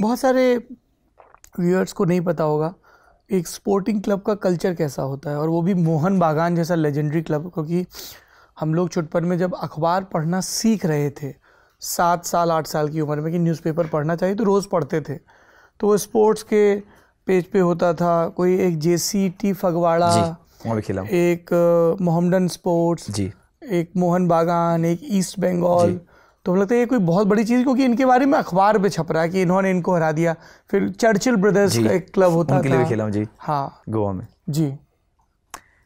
बहुत सारे व्यूअर्स को नहीं पता होगा एक स्पोर्टिंग क्लब का कल्चर कैसा होता है और वो भी मोहन बागान जैसा लेजेंडरी क्लब क्योंकि हम लोग छुटपन में जब अखबार पढ़ना सीख रहे थे सात साल आठ साल की उम्र में कि न्यूज़पेपर पढ़ना चाहिए तो रोज़ पढ़ते थे तो वो स्पोर्ट्स के पेज पे होता था कोई एक जे सी टी फगवाड़ा एक मोहम्मडन स्पोर्ट्स जी एक मोहन बागान एक ईस्ट बंगाल तो लगता है ये कोई बहुत बड़ी चीज़ क्योंकि इनके बारे में अखबार पे छप रहा है कि इन्होंने इनको हरा दिया फिर चर्चिल ब्रदर्स का एक क्लब होता उनके था लिए भी खेला जी हाँ गोवा में जी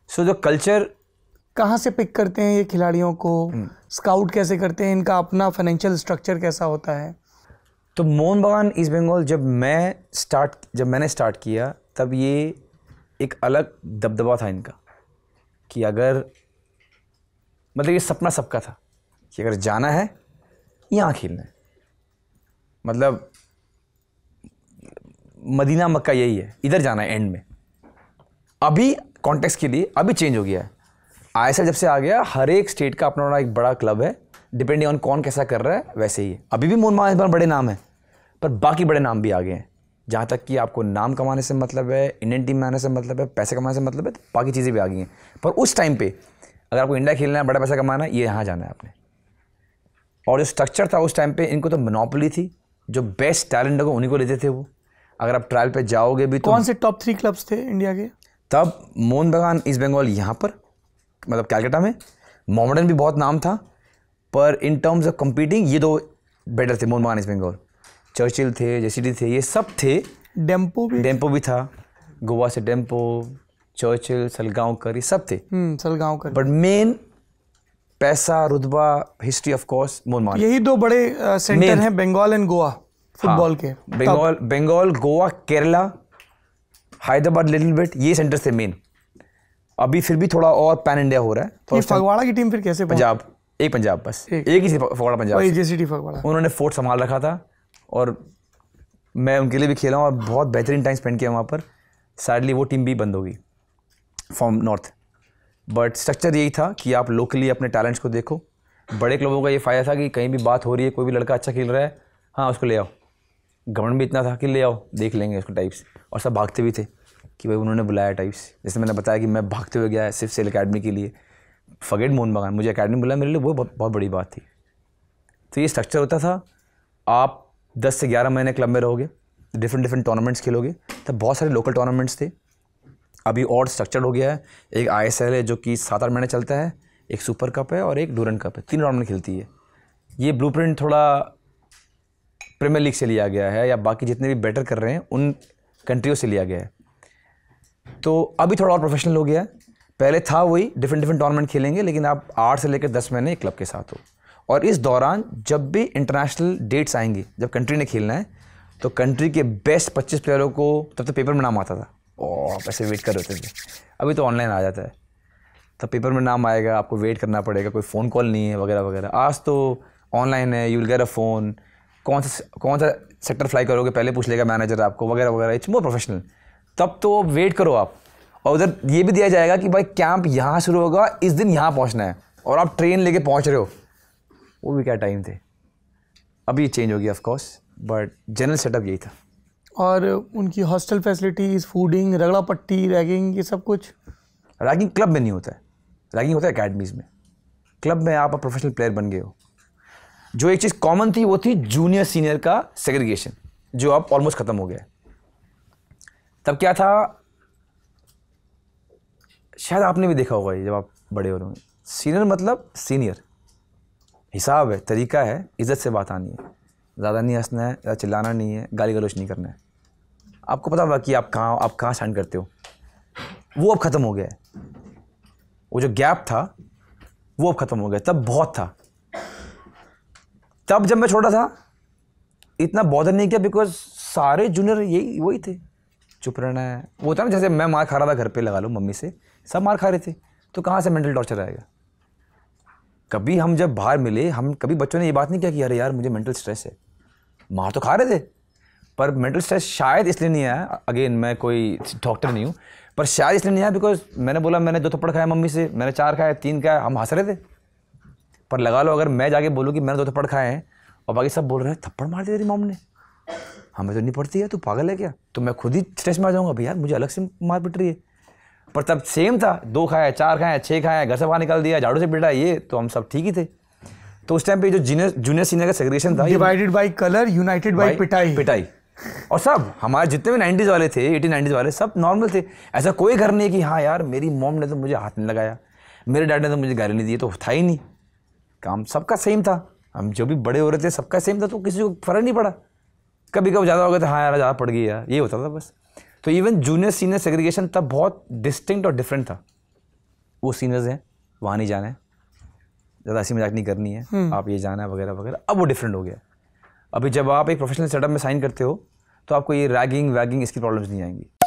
सो so, जो कल्चर कहाँ से पिक करते हैं ये खिलाड़ियों को स्काउट हम्म। कैसे करते हैं इनका अपना फाइनेंशियल स्ट्रक्चर कैसा होता है तो मोहन बगान ईस्ट बंगाल जब मैं स्टार्ट जब मैंने स्टार्ट किया तब ये एक अलग दबदबा था इनका कि अगर मतलब ये सपना सबका था कि अगर जाना है यहाँ खेलना है मतलब मदीना मक्का यही है इधर जाना है एंड में अभी कॉन्टेक्स के लिए अभी चेंज हो गया है आई जब से आ गया हर एक स्टेट का अपना अपना एक बड़ा क्लब है डिपेंडिंग ऑन कौन कैसा कर रहा है वैसे ही है अभी भी मोहन पर बड़े नाम हैं पर बाकी बड़े नाम भी आ गए हैं जहाँ तक कि आपको नाम कमाने से मतलब है इंडियन टीम में आने से मतलब है पैसे कमाने से मतलब है तो बाकी चीज़ें भी आ गई हैं पर उस टाइम पर अगर आपको इंडिया खेलना है बड़ा पैसा कमाना है ये यहाँ जाना है आपने और जो स्ट्रक्चर था उस टाइम पे इनको तो मोनोपोली थी जो बेस्ट टैलेंट होगा उन्हीं को लेते थे वो अगर आप ट्रायल पे जाओगे भी तो कौन से टॉप थ्री क्लब्स थे इंडिया के तब मोहन बगान ईस्ट बंगाल यहाँ पर मतलब कैलकाटा में मोमडन भी बहुत नाम था पर इन टर्म्स ऑफ कम्पीटिंग ये दो बेटर थे मोहन बगान ईस्ट बंगाल चर्चिल थे जेसीडी थे ये सब थे डेम्पो भी डेम्पो भी था गोवा से डेम्पो चर्चिल सलगांव कर ये सब थे सलगांव कर बट मेन पैसा रुतबा हिस्ट्री ऑफ कोर्स मोनमार्ग यही दो बड़े सेंटर हैं बंगाल एंड गोवा फुटबॉल के बंगाल बंगाल गोवा केरला हैदराबाद लिटिल बिट ये सेंटर थे मेन अभी फिर भी थोड़ा और पैन इंडिया हो रहा है तो फगवाड़ा की टीम फिर कैसे पंजाब एक पंजाब बस एक, ही फगवाड़ा पंजाब फगवाड़ा उन्होंने फोर्ट संभाल रखा था और मैं उनके लिए भी खेला हूँ और बहुत बेहतरीन टाइम स्पेंड किया वहाँ पर सैडली वो टीम भी बंद होगी फ्रॉम नॉर्थ बट स्ट्रक्चर यही था कि आप लोकली अपने टैलेंट्स को देखो बड़े क्लबों का ये फ़ायदा था कि कहीं भी बात हो रही है कोई भी लड़का अच्छा खेल रहा है हाँ उसको ले आओ गवर्नमेंट भी इतना था कि ले आओ देख लेंगे उसको टाइप्स और सब भागते भी थे कि भाई उन्होंने बुलाया टाइप्स जैसे मैंने बताया कि मैं भागते हुए गया सिर्फ सेल अकेडमी के लिए फगेट मोहन बगान मुझे अकेडमी बुलाया मेरे लिए वो बहुत, बड़ी बात थी तो ये स्ट्रक्चर होता था आप दस से ग्यारह महीने क्लब में रहोगे डिफरेंट डिफरेंट टूर्नामेंट्स खेलोगे तब बहुत सारे लोकल टूर्नामेंट्स थे अभी और स्ट्रक्चर्ड हो गया है एक आई है जो कि सात आठ महीने चलता है एक सुपर कप है और एक डूरन कप है तीन राउंड में खेलती है ये ब्लू थोड़ा प्रीमियर लीग से लिया गया है या बाकी जितने भी बेटर कर रहे हैं उन कंट्रियों से लिया गया है तो अभी थोड़ा और प्रोफेशनल हो गया है पहले था वही डिफरेंट डिफरेंट टूर्नामेंट खेलेंगे लेकिन आप आठ से लेकर दस महीने क्लब के साथ हो और इस दौरान जब भी इंटरनेशनल डेट्स आएंगे जब कंट्री ने खेलना है तो कंट्री के बेस्ट पच्चीस प्लेयरों को तब तक तो पेपर में नाम आता था ओ आप ऐसे वेट कर रहे थे अभी तो ऑनलाइन आ जाता है तब पेपर में नाम आएगा आपको वेट करना पड़ेगा कोई फ़ोन कॉल नहीं है वगैरह वगैरह आज तो ऑनलाइन है you will get a phone कौन सा कौन सा सेक्टर फ्लाई करोगे पहले पूछ लेगा मैनेजर आपको वगैरह वगैरह इट्स मोर प्रोफेशनल तब तो वेट करो आप और उधर ये भी दिया जाएगा कि भाई कैंप यहाँ शुरू होगा इस दिन यहाँ पहुँचना है और आप ट्रेन लेके पहुँच रहे हो वो भी क्या टाइम थे अभी चेंज हो गया ऑफकोर्स बट जनरल सेटअप यही था और उनकी हॉस्टल फैसिलिटीज़ फूडिंग रगड़ा पट्टी रैगिंग ये सब कुछ रैगिंग क्लब में नहीं होता है रैगिंग होता है अकेडमीज़ में क्लब में आप प्रोफेशनल प्लेयर बन गए हो जो एक चीज़ कॉमन थी वो थी जूनियर सीनियर का सेग्रीगेशन जो अब ऑलमोस्ट ख़त्म हो गया तब क्या था शायद आपने भी देखा होगा ये जब आप बड़े हो रहे होंगे सीनियर मतलब सीनियर हिसाब है तरीका है इज्जत से बात आनी है ज़्यादा नहीं हंसना है ज़्यादा चिल्लाना नहीं है गाली गलोच नहीं करना है आपको पता होगा कि आप कहाँ आप कहाँ स्टैंड करते हो वो अब ख़त्म हो गया है वो जो गैप था वो अब ख़त्म हो गया तब बहुत था तब जब मैं छोटा था इतना बॉदर नहीं किया बिकॉज सारे जूनियर यही वही थे चुप रहना है वो था ना जैसे मैं मार खा रहा था घर पे लगा लो मम्मी से सब मार खा रहे थे तो कहाँ से मेंटल टॉर्चर आएगा कभी हम जब बाहर मिले हम कभी बच्चों ने ये बात नहीं किया कि अरे यार मुझे मेंटल स्ट्रेस है मार तो खा रहे थे पर मेंटल स्ट्रेस शायद इसलिए नहीं आया अगेन मैं कोई डॉक्टर नहीं हूँ पर शायद इसलिए नहीं आया बिकॉज मैंने बोला मैंने दो थप्पड़ खाया मम्मी से मैंने चार खाया तीन खाया हम हंस रहे थे पर लगा लो अगर मैं जाके बोलूँ कि मैंने दो थप्पड़ खाए हैं और बाकी सब बोल रहे हैं थप्पड़ मार दिया तेरी मॉम ने हमें तो नहीं पड़ती है तू पागल है क्या तो मैं खुद ही स्ट्रेस में आ जाऊँगा भैया मुझे अलग से मार पिट रही है पर तब सेम था दो खाया चार खाया छः खाया घर से बाहर निकाल दिया झाड़ू से पिटा ये तो हम सब ठीक ही थे तो उस टाइम पे जो जूनियर जूनियर सीनियर का सेग्रेशन था divided by colour united by पिटाई पिटाई और सब हमारे जितने भी नाइन्टीज़ वाले थे एटीन नाइन्टीज़ वाले सब नॉर्मल थे ऐसा कोई घर नहीं कि हाँ यार मेरी मोम ने तो मुझे हाथ नहीं लगाया मेरे डैड ने तो मुझे गाली नहीं दी तो था ही नहीं काम सबका सेम था हम जो भी बड़े हो रहे थे सबका सेम था तो किसी को फ़र्क नहीं पड़ा कभी कभी ज़्यादा हो गया था तो, हाँ यार ज़्यादा पड़ गई यार ये होता था बस तो इवन जूनियर सीनियर सेग्रीगेशन तब बहुत डिस्टिंक्ट और डिफरेंट था वो सीनियर्स हैं वहाँ नहीं जाना है ज़्यादा ऐसी मजाक नहीं करनी है हम्म। आप ये जाना है वगैरह वगैरह अब वो डिफरेंट हो गया अभी जब आप एक प्रोफेशनल सेटअप में साइन करते हो तो आपको ये रैगिंग वैगिंग इसकी प्रॉब्लम्स नहीं आएंगी